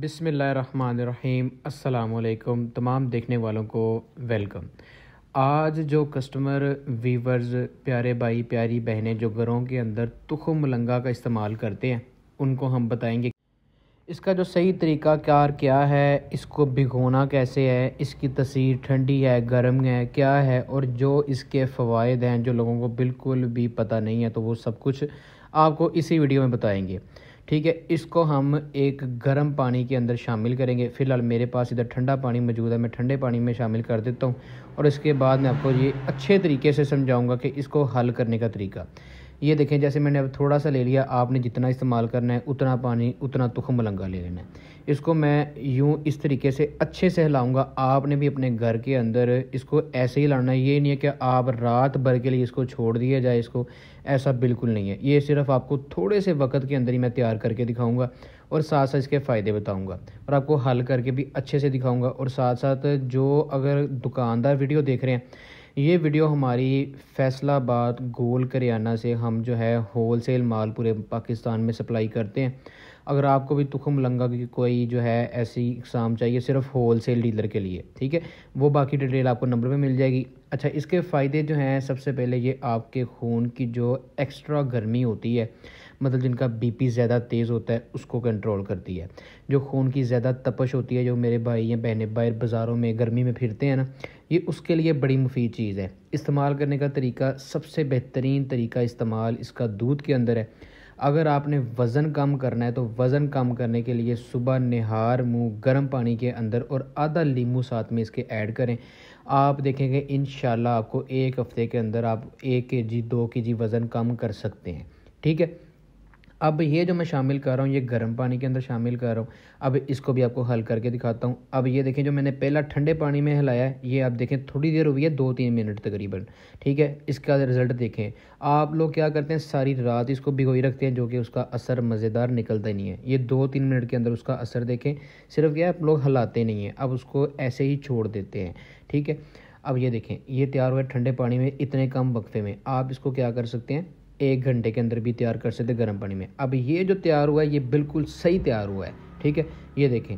बिसमीम अल्लाम तमाम देखने वालों को वेलकम आज जो कस्टमर वीवर्स प्यारे भाई प्यारी बहनें जो घरों के अंदर तुखम मलंगा का इस्तेमाल करते हैं उनको हम बताएंगे इसका जो सही तरीका क्या क्या है इसको भिगोना कैसे है इसकी तस्वीर ठंडी है गर्म है क्या है और जो इसके फ़वाद हैं जो लोगों को बिल्कुल भी पता नहीं है तो वो सब कुछ आपको इसी वीडियो में बताएँगे ठीक है इसको हम एक गर्म पानी के अंदर शामिल करेंगे फ़िलहाल मेरे पास इधर ठंडा पानी मौजूद है मैं ठंडे पानी में शामिल कर देता हूँ और इसके बाद मैं आपको ये अच्छे तरीके से समझाऊँगा कि इसको हल करने का तरीका ये देखें जैसे मैंने अब थोड़ा सा ले लिया आपने जितना इस्तेमाल करना है उतना पानी उतना तुखम मलंगा ले लेना है इसको मैं यूँ इस तरीके से अच्छे से हिलाऊंगा आपने भी अपने घर के अंदर इसको ऐसे ही लाना है ये नहीं है कि आप रात भर के लिए इसको छोड़ दिया जाए इसको ऐसा बिल्कुल नहीं है ये सिर्फ आपको थोड़े से वक्त के अंदर ही मैं तैयार करके दिखाऊँगा और साथ साथ इसके फ़ायदे बताऊँगा और आपको हल करके भी अच्छे से दिखाऊँगा और साथ साथ जो अगर दुकानदार वीडियो देख रहे हैं ये वीडियो हमारी फैसलाबाद गोल करियाना से हम जो है होल सेल माल पूरे पाकिस्तान में सप्लाई करते हैं अगर आपको भी तुखम लंगा की कोई जो है ऐसी इकसाम चाहिए सिर्फ होल सेल डीलर के लिए ठीक है वो बाकी डिटेल आपको नंबर पे मिल जाएगी अच्छा इसके फ़ायदे जो हैं सबसे पहले ये आपके खून की जो एक्स्ट्रा गर्मी होती है मतलब जिनका बीपी ज़्यादा तेज़ होता है उसको कंट्रोल करती है जो खून की ज़्यादा तपश होती है जो मेरे भाई या बहनें बाहर बाज़ारों में गर्मी में फिरते हैं ना ये उसके लिए बड़ी मुफीद चीज़ है इस्तेमाल करने का तरीका सबसे बेहतरीन तरीका इस्तेमाल इसका दूध के अंदर है अगर आपने वज़न कम करना है तो वज़न कम करने के लिए सुबह नहार मुँह गर्म पानी के अंदर और आधा लीमू साथ में इसके ऐड करें आप देखेंगे इन आपको एक हफ़्ते के अंदर आप एक के जी दो के जी वज़न कम कर सकते हैं ठीक है अब ये जो मैं शामिल कर रहा हूँ ये गर्म पानी के अंदर शामिल कर रहा हूँ अब इसको भी आपको हल करके दिखाता हूँ अब ये देखें जो मैंने पहला ठंडे पानी में हिलाया है ये आप देखें थोड़ी देर हुई है दो तीन मिनट तकरीबन ठीक है इसका रिज़ल्ट देखें आप लोग क्या करते हैं सारी रात इसको भिगोई रखते हैं जो कि उसका असर मज़ेदार निकलता ही नहीं है ये दो तीन मिनट के अंदर उसका असर देखें सिर्फ क्या आप लोग हिलाते नहीं हैं अब उसको ऐसे ही छोड़ देते हैं ठीक है अब ये देखें ये तैयार हुआ ठंडे पानी में इतने कम वक्फे में आप इसको क्या कर सकते हैं एक घंटे के अंदर भी तैयार कर सकते गर्म पानी में अब ये जो तैयार हुआ है ये बिल्कुल सही तैयार हुआ है ठीक है ये देखें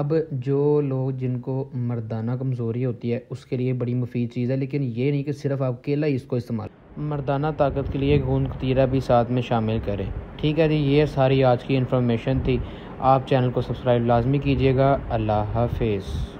अब जो लोग जिनको मर्दाना कमज़ोरी होती है उसके लिए बड़ी मुफीद चीज़ है लेकिन ये नहीं कि सिर्फ आप केला ही इसको इस्तेमाल मर्दाना ताकत के लिए गूंद कतीरा भी साथ में शामिल करें ठीक है जी ये सारी आज की इन्फॉर्मेशन थी आप चैनल को सब्सक्राइब लाजमी कीजिएगा अल्लाह हाफिज़